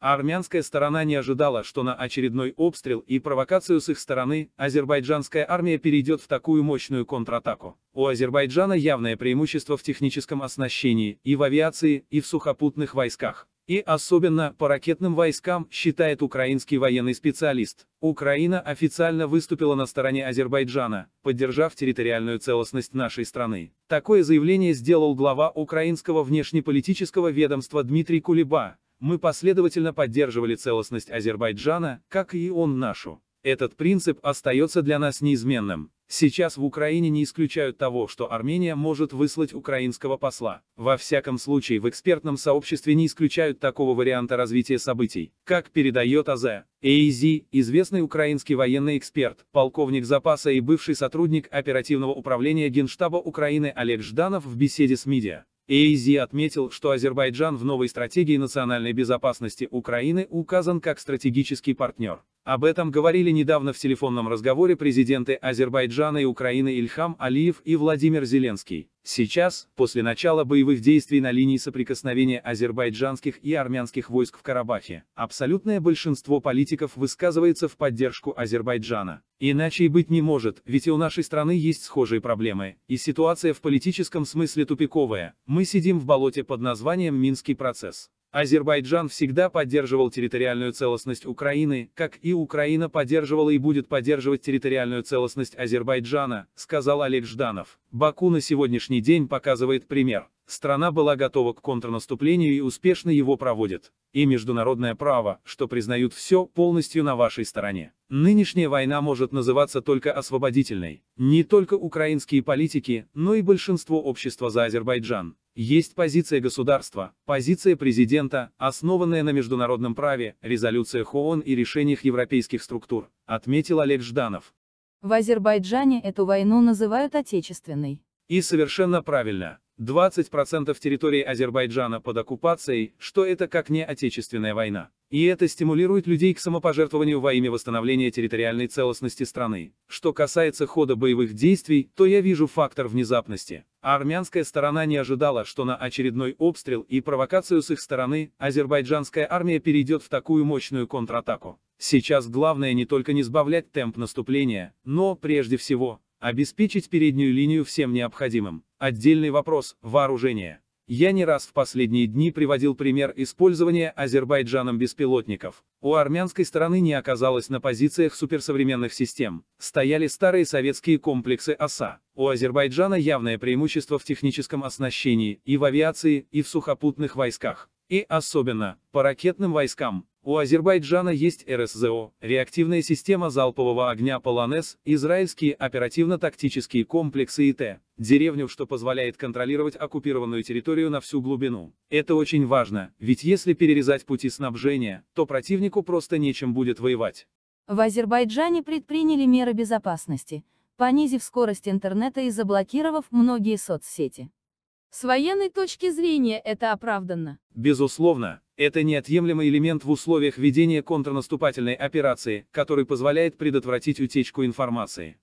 А армянская сторона не ожидала, что на очередной обстрел и провокацию с их стороны азербайджанская армия перейдет в такую мощную контратаку. У Азербайджана явное преимущество в техническом оснащении и в авиации, и в сухопутных войсках. И особенно по ракетным войскам, считает украинский военный специалист. Украина официально выступила на стороне Азербайджана, поддержав территориальную целостность нашей страны. Такое заявление сделал глава украинского внешнеполитического ведомства Дмитрий Кулеба, мы последовательно поддерживали целостность Азербайджана, как и он нашу. Этот принцип остается для нас неизменным. Сейчас в Украине не исключают того, что Армения может выслать украинского посла. Во всяком случае в экспертном сообществе не исключают такого варианта развития событий. Как передает АЗ, АИЗ, известный украинский военный эксперт, полковник запаса и бывший сотрудник оперативного управления Генштаба Украины Олег Жданов в беседе с медиа, Эйзи отметил, что Азербайджан в новой стратегии национальной безопасности Украины указан как стратегический партнер. Об этом говорили недавно в телефонном разговоре президенты Азербайджана и Украины Ильхам Алиев и Владимир Зеленский. Сейчас, после начала боевых действий на линии соприкосновения азербайджанских и армянских войск в Карабахе, абсолютное большинство политиков высказывается в поддержку Азербайджана. Иначе и быть не может, ведь и у нашей страны есть схожие проблемы, и ситуация в политическом смысле тупиковая, мы сидим в болоте под названием «Минский процесс». Азербайджан всегда поддерживал территориальную целостность Украины, как и Украина поддерживала и будет поддерживать территориальную целостность Азербайджана, сказал Олег Жданов. Баку на сегодняшний день показывает пример. Страна была готова к контрнаступлению и успешно его проводит. И международное право, что признают все, полностью на вашей стороне. Нынешняя война может называться только освободительной. Не только украинские политики, но и большинство общества за Азербайджан. Есть позиция государства, позиция президента, основанная на международном праве, резолюциях ООН и решениях европейских структур, отметил Олег Жданов. В Азербайджане эту войну называют отечественной. И совершенно правильно. 20% территории Азербайджана под оккупацией, что это как не отечественная война. И это стимулирует людей к самопожертвованию во имя восстановления территориальной целостности страны. Что касается хода боевых действий, то я вижу фактор внезапности. А армянская сторона не ожидала, что на очередной обстрел и провокацию с их стороны азербайджанская армия перейдет в такую мощную контратаку. Сейчас главное не только не сбавлять темп наступления, но, прежде всего, обеспечить переднюю линию всем необходимым. Отдельный вопрос – вооружение. Я не раз в последние дни приводил пример использования Азербайджаном беспилотников. У армянской стороны не оказалось на позициях суперсовременных систем. Стояли старые советские комплексы ОСА. У Азербайджана явное преимущество в техническом оснащении и в авиации, и в сухопутных войсках. И особенно, по ракетным войскам, у Азербайджана есть РСЗО, реактивная система залпового огня «Полонез», израильские оперативно-тактические комплексы ИТ, деревню, что позволяет контролировать оккупированную территорию на всю глубину. Это очень важно, ведь если перерезать пути снабжения, то противнику просто нечем будет воевать. В Азербайджане предприняли меры безопасности, понизив скорость интернета и заблокировав многие соцсети. С военной точки зрения это оправданно. Безусловно, это неотъемлемый элемент в условиях ведения контрнаступательной операции, который позволяет предотвратить утечку информации.